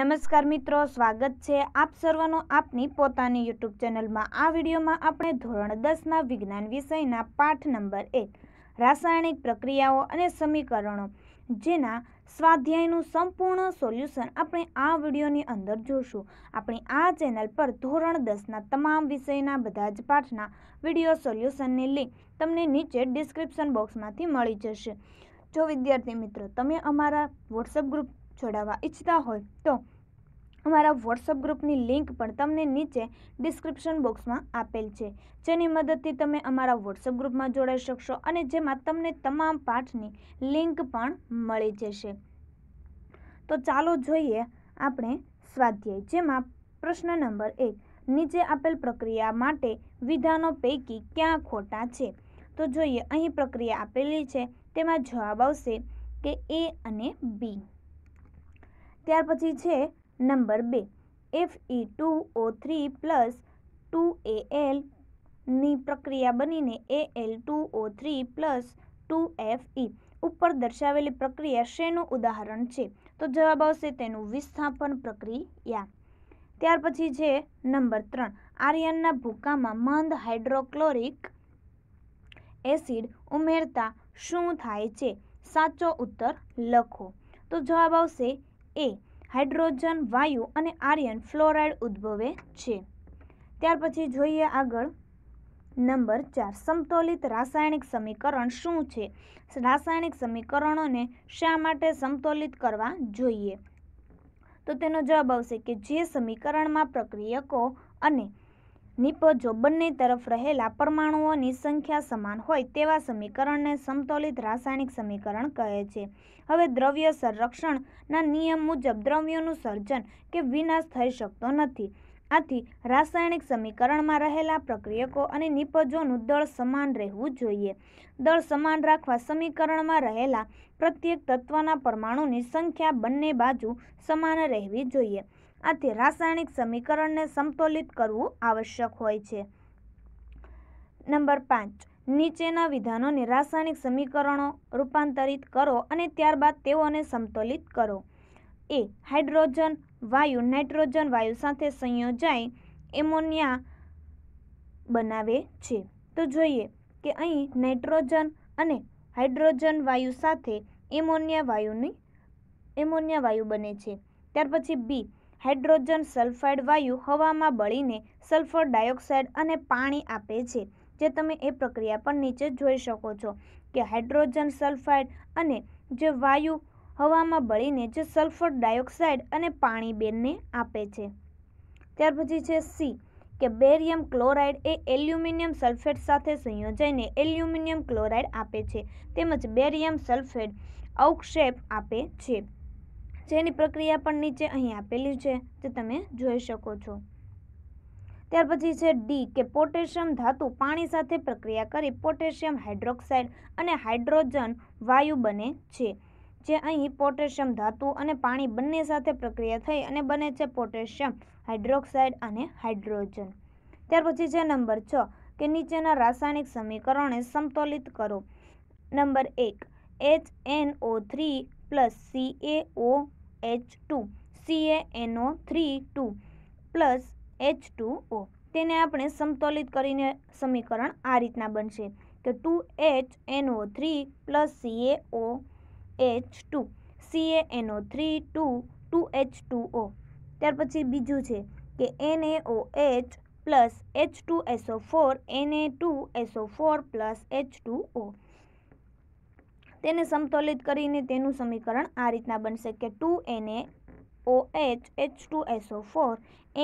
નમસ્કાર મિત્રો સ્વાગત છે આપ સર્વનો આપની પોતાની યુટ્યુબ ચેનલમાં આ વિડીયોમાં આપણે ધોરણ દસના વિજ્ઞાન વિષયના પાઠ નંબર એક રાસાયણિક પ્રક્રિયાઓ અને સમીકરણો જેના સ્વાધ્યાયનું સંપૂર્ણ સોલ્યુશન આપણે આ વિડીયોની અંદર જોશું આપણે આ ચેનલ પર ધોરણ દસના તમામ વિષયના બધા જ પાઠના વિડીયો સોલ્યુશનની લિંક તમને નીચે ડિસ્ક્રિપ્શન બોક્સમાંથી મળી જશે જો વિદ્યાર્થી મિત્રો તમે અમારા વોટ્સઅપ ગ્રુપ જોડાવા ઈચ્છતા હોય તો અમારા વોટ્સઅપ ગ્રુપની લિંક પણ તમને નીચે ડિસ્ક્રિપ્શન બોક્સમાં આપેલ છે જેની મદદથી તમે અમારા વોટ્સઅપ ગ્રુપમાં જોડાઈ શકશો અને જેમાં તમને તમામ પાઠની લિંક પણ મળી જશે તો ચાલો જોઈએ આપણે સ્વાધ્યાય જેમાં પ્રશ્ન નંબર એક નીચે આપેલ પ્રક્રિયા માટે વિધાનો પૈકી ક્યાં ખોટા છે તો જોઈએ અહીં પ્રક્રિયા આપેલી છે તેમાં જવાબ આવશે કે એ અને બી ત્યાર પછી છે નંબર બે F E two O three plus two A L ની પ્રક્રિયા બનીને A L two O three plus two F E ઉપર દર્શાવેલી પ્રક્રિયા શેનું ઉદાહરણ છે તો જવાબ આવશે તેનું વિસ્થાપન પ્રક્રિયા ત્યાર પછી છે નંબર ત્રણ આર્યનના ભૂકામાં મંદ હાઇડ્રોક્લોરિક એસિડ ઉમેરતા શું થાય છે સાચો ઉત્તર લખો તો જવાબ આવશે એ હાઇડ્રોજન વાયુ અને આર્યન ફ્લોરાઇડ ઉદ્ભવે છે ત્યાર પછી જોઈએ આગળ નંબર ચાર સમતોલિત રાસાયણિક સમીકરણ શું છે રાસાયણિક સમીકરણોને શા માટે સમતોલિત કરવા જોઈએ તો તેનો જવાબ આવશે કે જે સમીકરણમાં પ્રક્રિયકો અને નિપજો બંને તરફ રહેલા પરમાણુઓની સંખ્યા સમાન હોય તેવા સમીકરણને સમતોલિત રાસાયણિક સમીકરણ કહે છે હવે દ્રવ્ય સંરક્ષણના નિયમ મુજબ દ્રવ્યોનું સર્જન કે વિનાશ થઈ શકતો નથી આથી રાસાયણિક સમીકરણમાં રહેલા પ્રક્રિયકો અને નિપજોનું દળ સમાન રહેવું જોઈએ દળ સમાન રાખવા સમીકરણમાં રહેલા પ્રત્યેક તત્વના પરમાણુની સંખ્યા બંને બાજુ સમાન રહેવી જોઈએ આથી રાસાયણિક સમીકરણને સમતોલિત કરવું આવશ્યક હોય છે નંબર પાંચ નીચેના વિધાનોને રાસાયણિક સમીકરણો રૂપાંતરિત કરો અને ત્યારબાદ તેઓને સમતોલિત કરો એ હાઇડ્રોજન વાયુ નાઇટ્રોજન વાયુ સાથે સંયોજાઈ એમોનિયા બનાવે છે તો જોઈએ કે અહીં નાઇટ્રોજન અને હાઇડ્રોજન વાયુ સાથે એમોનિયા વાયુની એમોનિયા વાયુ બને છે ત્યાર પછી બી હાઇડ્રોજન સલ્ફાઇડ વાયુ હવામાં બળીને સલ્ફર ડાયોક્સાઇડ અને પાણી આપે છે જે તમે એ પ્રક્રિયા પર નીચે જોઈ શકો છો કે હાઇડ્રોજન સલ્ફાઇડ અને જે વાયુ હવામાં બળીને જે સલ્ફર ડાયોક્સાઇડ અને પાણી બેનને આપે છે ત્યાર પછી છે સી કે બેરિયમ ક્લોરાઇડ એ એલ્યુમિનિયમ સલ્ફેટ સાથે સંયોજાઈને એલ્યુમિનિયમ ક્લોરાઇડ આપે છે તેમજ બેરિયમ સલ્ફેટ અવક્ષેપ આપે છે જેની પ્રક્રિયા પણ નીચે અહીં આપેલી છે તે તમે જોઈ શકો છો ત્યાર પછી છે ડી કે પોટેશિયમ ધાતુ પાણી સાથે પ્રક્રિયા કરી પોટેશિયમ હાઇડ્રોક્સાઇડ અને હાઇડ્રોજન વાયુ બને છે જે અહીં પોટેશિયમ ધાતુ અને પાણી બંને સાથે પ્રક્રિયા થઈ અને બને છે પોટેશિયમ હાઇડ્રોક્સાઇડ અને હાઇડ્રોજન ત્યાર પછી છે નંબર છ કે નીચેના રાસાયણિક સમીકરણને સમતોલિત કરો નંબર એક H N O three plus C A O H two C A N O three two plus H two O તેને આપણે સમતોલિત કરીને સમીકરણ આ રીતના બનશે કે two H N O three plus C A O H two C A N O three two two H two O ત્યાર પછી બીજું છે કે O H plus H two S O four N A two S O four plus H two O તેને સમતોલિત કરીને તેનું સમીકરણ આ રીતના બનશે કે two N A O H H two S O four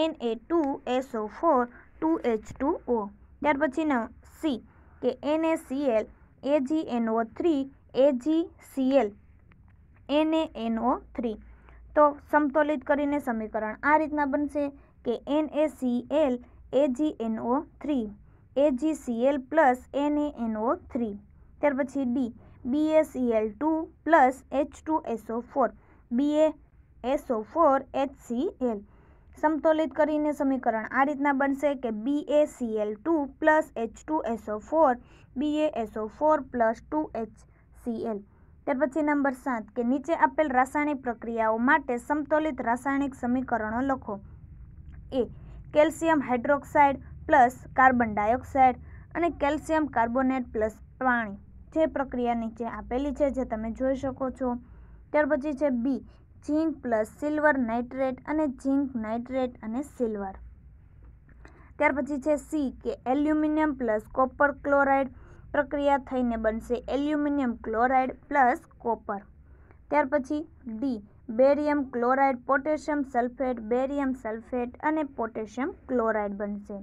N A two S O four two H two O ત્યાર પછીના સી કે N A C L A G N O three A G C L N A N O three તો સમતોલિત કરીને સમીકરણ આ રીતના બનશે કે N A C L A G N O three A G C L plus N A N O three ત્યાર પછી D B A C L two plus H two S O four B A S O four H C L સમતોલિત કરીને સમીકરણ આ રીતના બનશે કે B A C L two plus H two S O four B A S O four plus two H C L ત્યાર પછી number સાત કે નીચે આપેલ રાસાયણિક પ્રક્રિયાઓ માટે સમતોલિત રાસાયણિક સમીકરણો લખો A calcium hydroxide plus carbon dioxide અને કેલ્શિયમ કાર્બોનેટ પ્લસ પાણી જે પ્રક્રિયા નીચે આપેલી છે જે તમે જોઈ શકો છો ત્યાર પછી છે B zinc plus silver nitrate અને ઝીંક નાઇટ્રેટ અને સિલ્વર ત્યાર પછી છે સી કે એલ્યુમિનિયમ પ્લસ કોપર ક્લોરાઇડ પ્રક્રિયા થઈને બનશે એલ્યુમિનિયમ ક્લોરાઇડ પ્લસ કોપર ત્યાર પછી D barium chloride potassium sulphate barium sulphate અને પોટેશિયમ ક્લોરાઇડ બનશે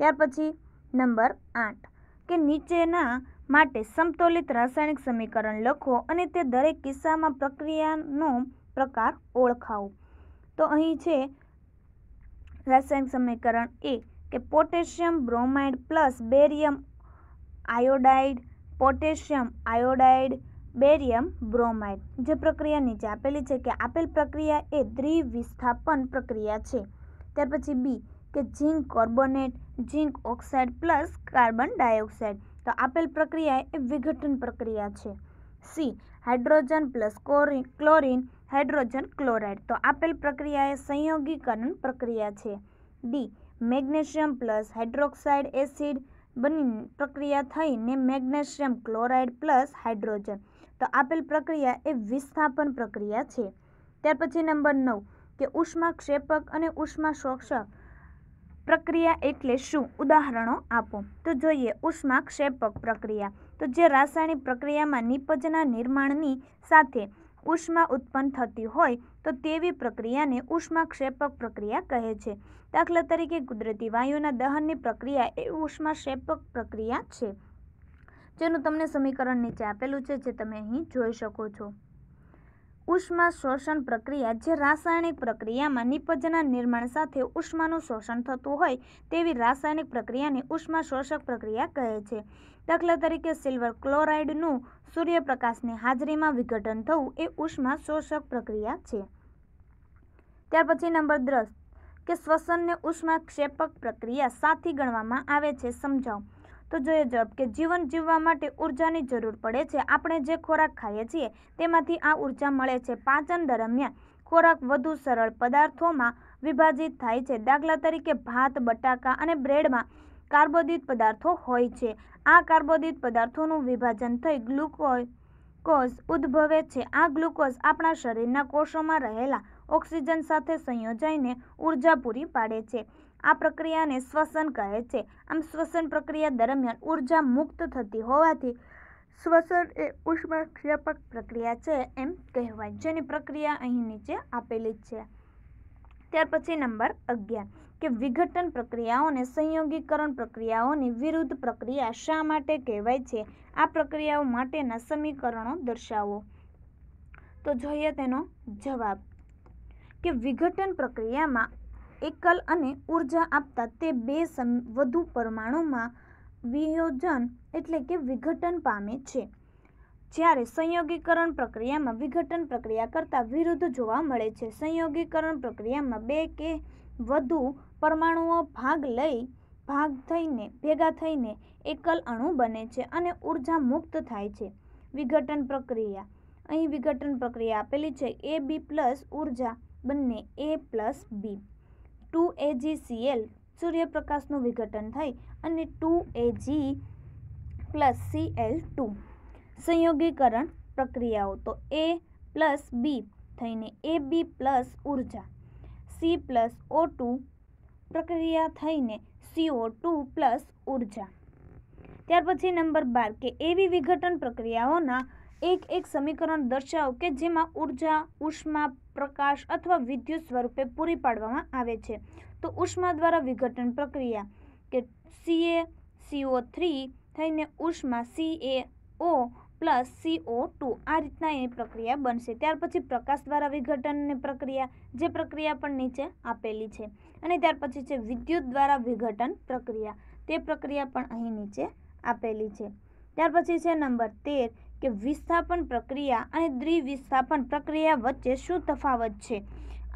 ત્યાર પછી નંબર આઠ કે નીચેના માટે સમતોલિત રાસાયણિક સમીકરણ લખો અને તે દરેક કિસ્સામાં પ્રક્રિયાનો પ્રકાર ઓળખાવો તો અહીં છે રાસાયણિક સમીકરણ એ કે potassium bromide plus barium iodide potassium iodide barium bromide જે પ્રક્રિયા નીચે આપેલી છે કે આપેલ પ્રક્રિયા એ દ્વિવિસ્થાપન પ્રક્રિયા છે ત્યાર પછી બી કે zinc carbonate zinc oxide plus carbon dioxide તો આપેલ પ્રક્રિયા એ વિઘટન પ્રક્રિયા છે C hydrogen plus chlorine chlorine hydrogen chloride તો આપેલ પ્રક્રિયા એ સંયોગીકરણ પ્રક્રિયા છે D magnesium plus hydroxide acid બની પ્રક્રિયા થઈને મેગ્નેશિયમ ક્લોરાઇડ પ્લસ હાઇડ્રોજન તો આપેલ પ્રક્રિયા એ વિસ્થાપન પ્રક્રિયા છે ત્યાર પછી નંબર નવ કે ઉષ્મા ક્ષેપક અને ઉષ્મા શોષક પ્રક્રિયા એટલે શું ઉદાહરણો આપો તો જોઈએ ઉષ્માક્ષેપક પ્રક્રિયા તો જે રાસાયણિક પ્રક્રિયામાં નિપજના નિર્માણની સાથે ઉષ્મા ઉત્પન્ન થતી હોય તો તેવી પ્રક્રિયાને ઉષ્માક્ષેપક પ્રક્રિયા કહે છે દાખલા તરીકે કુદરતી વાયુના દહનની પ્રક્રિયા એ ઉષ્મા ઉષ્માક્ષેપક પ્રક્રિયા છે જેનું તમને સમીકરણ નીચે આપેલું છે જે તમે અહીં જોઈ શકો છો ઉષ્મા શોષણ પ્રક્રિયા જે રાસાયણિક પ્રક્રિયામાં નિપજના નિર્માણ સાથે ઉષ્માનું શોષણ થતું હોય તેવી રાસાયણિક પ્રક્રિયાને ઉષ્મા શોષક પ્રક્રિયા કહે છે દાખલા તરીકે સિલ્વર ક્લોરાઇડનું સૂર્યપ્રકાશની હાજરીમાં વિઘટન થવું એ ઉષ્મા શોષક પ્રક્રિયા છે ત્યાર પછી નંબર દસ કે શ્વસનને ઉષ્મા ક્ષેપક પ્રક્રિયા સાથી ગણવામાં આવે છે સમજાવો તો જોઈએ જવાબ કે જીવન જીવવા માટે ઉર્જાની જરૂર પડે છે આપણે જે ખોરાક ખાઈએ છીએ તેમાંથી આ ઉર્જા મળે છે પાચન દરમિયાન ખોરાક વધુ સરળ પદાર્થોમાં વિભાજિત થાય છે દાખલા તરીકે ભાત બટાકા અને બ્રેડમાં કાર્બોદિત પદાર્થો હોય છે આ કાર્બોદિત પદાર્થોનું વિભાજન થઈ ગ્લુકોઝ ઉદ્ભવે છે આ ગ્લુકોઝ આપણા શરીરના કોષોમાં રહેલા ઓક્સિજન સાથે સંયોજાઈને ઊર્જા પૂરી પાડે છે આ પ્રક્રિયાને શ્વસન કહે છે આમ શ્વસન પ્રક્રિયા દરમિયાન ઉર્જા મુક્ત થતી હોવાથી શ્વસન એ ઉષ્માક્ષેપક પ્રક્રિયા છે એમ કહેવાય જેની પ્રક્રિયા અહીં નીચે આપેલી છે ત્યાર પછી નંબર અગિયાર કે વિઘટન પ્રક્રિયાઓને સંયોગીકરણ પ્રક્રિયાઓની વિરુદ્ધ પ્રક્રિયા શા માટે કહેવાય છે આ પ્રક્રિયાઓ માટેના સમીકરણો દર્શાવો તો જોઈએ તેનો જવાબ કે વિઘટન પ્રક્રિયામાં એકલ અને ઉર્જા આપતા તે બે વધુ પરમાણુમાં વિયોજન એટલે કે વિઘટન પામે છે જ્યારે સંયોગીકરણ પ્રક્રિયામાં વિઘટન પ્રક્રિયા કરતાં વિરુદ્ધ જોવા મળે છે સંયોગીકરણ પ્રક્રિયામાં બે કે વધુ પરમાણુઓ ભાગ લઈ ભાગ થઈને ભેગા થઈને એકલ અણુ બને છે અને ઉર્જા મુક્ત થાય છે વિઘટન પ્રક્રિયા અહીં વિઘટન પ્રક્રિયા આપેલી છે એ બી પ્લસ ઊર્જા બંને A plus B two A G A G C L સૂર્યપ્રકાશનું વિઘટન થઈ અને two A G plus C L two સંયોગીકરણ પ્રક્રિયાઓ તો એ પ્લસ બી થઈને એ બી પ્લસ ઉર્જા સી પ્લસ ઓ ટુ પ્રક્રિયા થઈને સીઓ ટુ પ્લસ ઉર્જા ત્યાર પછી નંબર બાર કે એવી વિઘટન પ્રક્રિયાઓના એક એક સમીકરણ દર્શાવો કે જેમાં ઉર્જા ઉષ્મા પ્રકાશ અથવા વિદ્યુત સ્વરૂપે પૂરી પાડવામાં આવે છે તો ઉષ્મા દ્વારા વિઘટન પ્રક્રિયા કે સીએ સીઓ થ્રી થઈને ઉષ્મા C A O plus C O two આ રીતના એની પ્રક્રિયા બનશે ત્યાર પછી પ્રકાશ દ્વારા વિઘટનની પ્રક્રિયા જે પ્રક્રિયા પણ નીચે આપેલી છે અને ત્યાર પછી છે વિદ્યુત દ્વારા વિઘટન પ્રક્રિયા તે પ્રક્રિયા પણ અહીં નીચે આપેલી છે ત્યાર પછી છે નંબર તેર કે વિસ્થાપન પ્રક્રિયા અને દ્વિવિસ્થાપન પ્રક્રિયા વચ્ચે શું તફાવત છે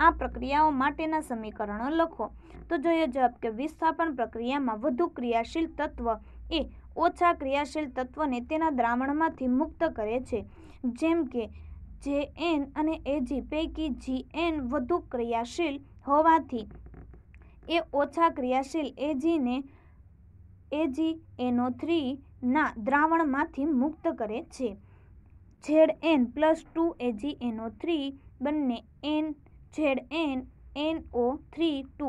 આ પ્રક્રિયાઓ માટેના સમીકરણો લખો તો જોઈએ જવાબ કે વિસ્થાપન પ્રક્રિયામાં વધુ ક્રિયાશીલ તત્વ એ ઓછા ક્રિયાશીલ તત્વને તેના દ્રાવણમાંથી મુક્ત કરે છે જેમ કે જે એન અને એજી પૈકી જી એન વધુ ક્રિયાશીલ હોવાથી એ ઓછા ક્રિયાશીલ એજીને એજી એનો થ્રી ના દ્રાવણમાંથી મુક્ત કરે છે Z N plus two A G N O three બંને N Z N N O three two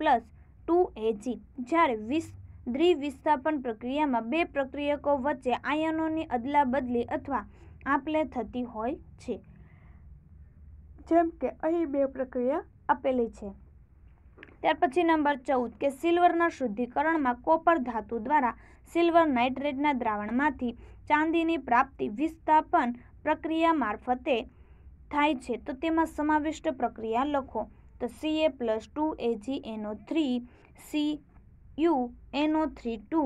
plus two A G જ્યારે વિસ દ્વિવિસ્થાપન પ્રક્રિયામાં બે પ્રક્રિયકો વચ્ચે આયનોની અદલા બદલી અથવા આપલે થતી હોય છે જેમ કે અહીં બે પ્રક્રિયા આપેલી છે ત્યાર પછી નંબર ચૌદ કે સિલ્વરના શુદ્ધિકરણમાં કોપર ધાતુ દ્વારા સિલ્વર નાઇટ્રેટના દ્રાવણમાંથી ચાંદીની પ્રાપ્તિ વિસ્થાપન પ્રક્રિયા મારફતે થાય છે તો તેમાં સમાવિષ્ટ પ્રક્રિયા લખો તો C A plus two A G N O three C U N O three two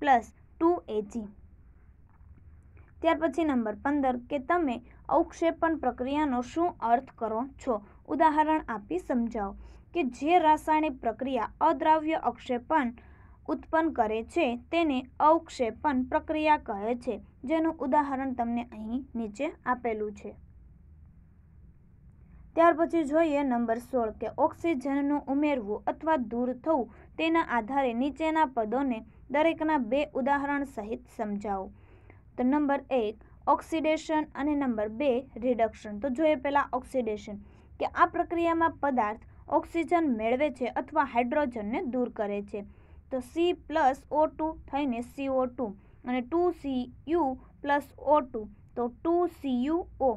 plus two A G ત્યાર પછી નંબર પંદર કે તમે અવક્ષેપણ પ્રક્રિયાનો શું અર્થ કરો છો ઉદાહરણ આપી સમજાવો કે જે રાસાયણિક પ્રક્રિયા અદ્રાવ્ય અક્ષેપણ ઉત્પન્ન કરે છે તેને અવક્ષેપણ પ્રક્રિયા કહે છે જેનું ઉદાહરણ તમને અહીં નીચે આપેલું છે ત્યાર પછી જોઈએ નંબર સોળ કે ઓક્સિજનનું ઉમેરવું અથવા દૂર થવું તેના આધારે નીચેના પદોને દરેકના બે ઉદાહરણ સહિત સમજાવો તો નંબર એક ઓક્સિડેશન અને નંબર બે રિડક્શન તો જોઈએ પહેલાં ઓક્સિડેશન કે આ પ્રક્રિયામાં પદાર્થ ઓક્સિજન મેળવે છે અથવા હાઇડ્રોજનને દૂર કરે છે તો સી પ્લસ ઓ ટુ થઈને સીઓ ટુ અને two C U plus O two તો ટુ સી યુ ઓ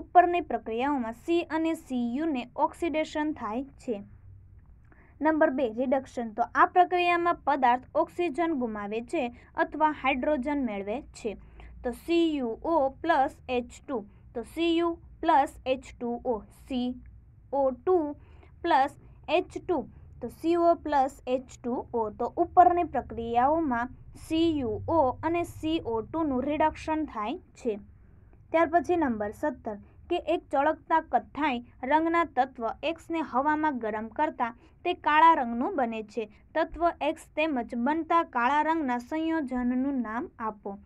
ઉપરની પ્રક્રિયાઓમાં સી અને સી યુને ઓક્સિડેશન થાય છે નંબર બે રિડક્શન તો આ પ્રક્રિયામાં પદાર્થ ઓક્સિજન ગુમાવે છે અથવા હાઇડ્રોજન મેળવે છે તો C U O plus H two તો C U plus H two O C O two plus H two તો C O plus H two O તો ઉપરની પ્રક્રિયાઓમાં સીયુઓ અને સીઓ ટુનું રિડક્શન થાય છે ત્યાર પછી નંબર સત્તર કે એક ચળકતા કથ્થાઈ રંગના તત્વ એક્સને હવામાં ગરમ કરતા તે કાળા રંગનું બને છે તત્વ એક્સ તેમજ બનતા કાળા રંગના સંયોજનનું નામ આપો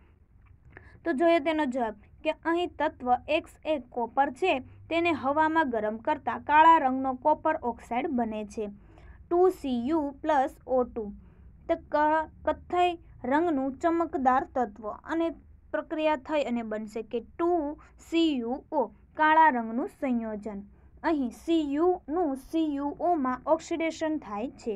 તો જોઈએ તેનો જવાબ કે અહીં તત્વ એક્સ એ કોપર છે તેને હવામાં ગરમ કરતાં કાળા રંગનો કોપર ઓક્સાઇડ બને છે two C U plus O two તો કથ્થઈ રંગનું ચમકદાર તત્વ અને પ્રક્રિયા થઈ અને બનશે કે ટુ સી યુ ઓ કાળા રંગનું સંયોજન અહીં સીયુનું યુઓમાં ઓક્સિડેશન થાય છે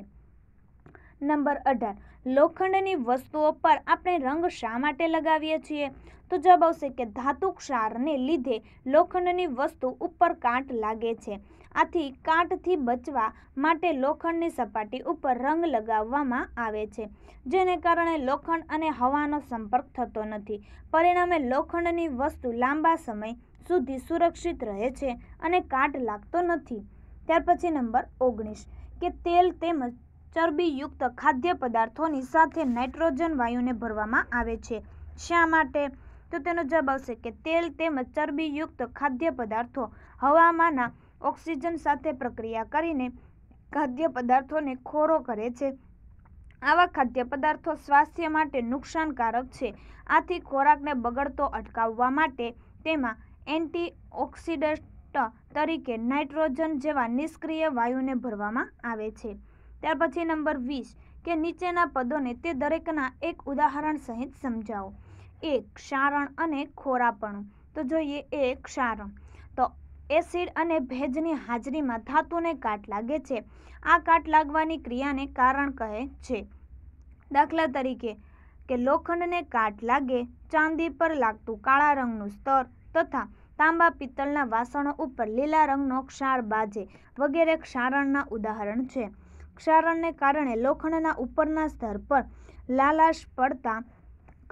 નંબર અઢાર લોખંડની વસ્તુઓ પર આપણે રંગ શા માટે લગાવીએ છીએ તો જવાબ આવશે કે ધાતુ ક્ષારને લીધે લોખંડની વસ્તુ ઉપર કાંટ લાગે છે આથી કાંટથી બચવા માટે લોખંડની સપાટી ઉપર રંગ લગાવવામાં આવે છે જેને કારણે લોખંડ અને હવાનો સંપર્ક થતો નથી પરિણામે લોખંડની વસ્તુ લાંબા સમય સુધી સુરક્ષિત રહે છે અને કાંટ લાગતો નથી ત્યાર પછી નંબર ઓગણીસ કે તેલ તેમજ ચરબીયુક્ત ખાદ્ય પદાર્થોની સાથે નાઇટ્રોજન વાયુને ભરવામાં આવે છે શા માટે તો તેનો જવાબ આવશે કે તેલ તેમજ ચરબીયુક્ત ખાદ્ય પદાર્થો હવામાંના ઓક્સિજન સાથે પ્રક્રિયા કરીને ખાદ્ય પદાર્થોને ખોરો કરે છે આવા ખાદ્ય પદાર્થો સ્વાસ્થ્ય માટે નુકસાનકારક છે આથી ખોરાકને બગડતો અટકાવવા માટે તેમાં એન્ટીઓક્સિડન્ટ તરીકે નાઇટ્રોજન જેવા નિષ્ક્રિય વાયુને ભરવામાં આવે છે ત્યાર પછી નંબર વીસ કે નીચેના પદોને તે દરેકના એક ઉદાહરણ સહિત સમજાવો એ ક્ષારણ અને ખોરાપણું તો જોઈએ એ ક્ષારણ તો એસિડ અને ભેજની હાજરીમાં ધાતુને કાટ લાગે છે આ કાટ લાગવાની ક્રિયાને કારણ કહે છે દાખલા તરીકે કે લોખંડને કાટ લાગે ચાંદી પર લાગતું કાળા રંગનું સ્તર તથા તાંબા પિત્તળના વાસણો ઉપર લીલા રંગનો ક્ષાર બાજે વગેરે ક્ષારણના ઉદાહરણ છે ક્ષારણને કારણે લોખંડના ઉપરના સ્તર પર લાલાશ પડતા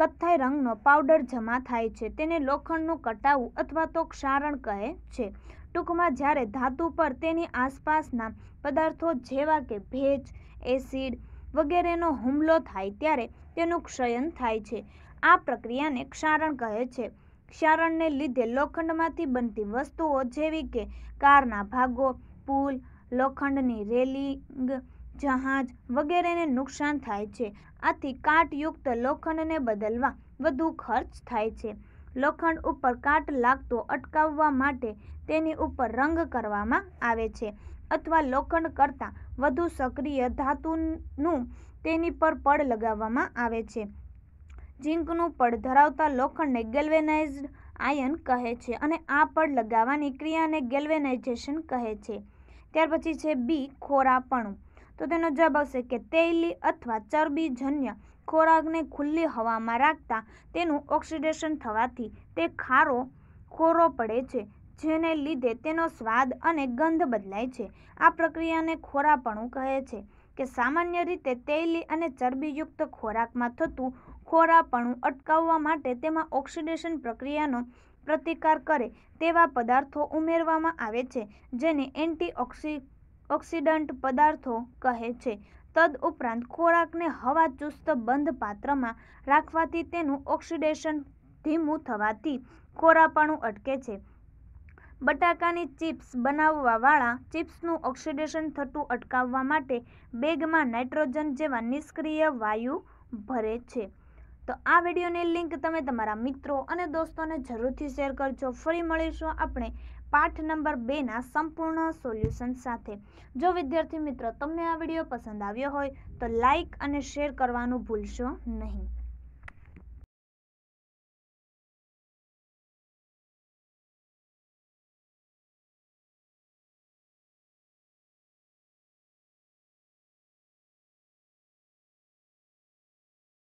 કથ્થાઈ રંગનો પાવડર જમા થાય છે તેને લોખંડનું કટાવું અથવા તો ક્ષારણ કહે છે ટૂંકમાં જ્યારે ધાતુ પર તેની આસપાસના પદાર્થો જેવા કે ભેજ એસિડ વગેરેનો હુમલો થાય ત્યારે તેનું ક્ષયન થાય છે આ પ્રક્રિયાને ક્ષારણ કહે છે ક્ષારણને લીધે લોખંડમાંથી બનતી વસ્તુઓ જેવી કે કારના ભાગો પુલ લોખંડની રેલિંગ જહાજ વગેરેને નુકસાન થાય છે આથી કાટયુક્ત લોખંડને બદલવા વધુ ખર્ચ થાય છે લોખંડ ઉપર કાટ લાગતો અટકાવવા માટે તેની ઉપર રંગ કરવામાં આવે છે અથવા લોખંડ કરતાં વધુ સક્રિય ધાતુનું તેની પર પડ લગાવવામાં આવે છે ઝીંકનું પડ ધરાવતા લોખંડને ગેલ્વેનાઇઝ્ડ આયન કહે છે અને આ પડ લગાવવાની ક્રિયાને ગેલ્વેનાઇઝેશન કહે છે ત્યાર પછી છે બી ખોરાપણું તો તેનો જવાબ આવશે કે તેલી અથવા ચરબીજન્ય ખોરાકને ખુલ્લી હવામાં રાખતા તેનું ઓક્સિડેશન થવાથી તે ખારો ખોરો પડે છે જેને લીધે તેનો સ્વાદ અને ગંધ બદલાય છે આ પ્રક્રિયાને ખોરાપણું કહે છે કે સામાન્ય રીતે તેલી અને ચરબીયુક્ત ખોરાકમાં થતું ખોરાપણું અટકાવવા માટે તેમાં ઓક્સિડેશન પ્રક્રિયાનો પ્રતિકાર કરે તેવા પદાર્થો ઉમેરવામાં આવે છે જેને એન્ટીઓક્સી ઓક્સિડન્ટ પદાર્થો કહે છે તદ ઉપરાંત ખોરાકને હવા ચુસ્ત બંધ પાત્રમાં રાખવાથી તેનું ઓક્સિડેશન ધીમું થવાથી ખોરાપણું અટકે છે બટાકાની ચિપ્સ બનાવવાવાળા ચિપ્સનું ઓક્સિડેશન થતું અટકાવવા માટે બેગમાં નાઇટ્રોજન જેવા નિષ્ક્રિય વાયુ ભરે છે તો આ વિડીયોની લિંક તમે તમારા મિત્રો અને દોસ્તોને જરૂરથી શેર કરજો ફરી મળીશું આપણે પાઠ નંબર બેના સંપૂર્ણ સોલ્યુશન સાથે જો વિદ્યાર્થી મિત્ર તમને આ વિડીયો પસંદ આવ્યો હોય તો લાઇક અને શેર કરવાનું ભૂલશો નહીં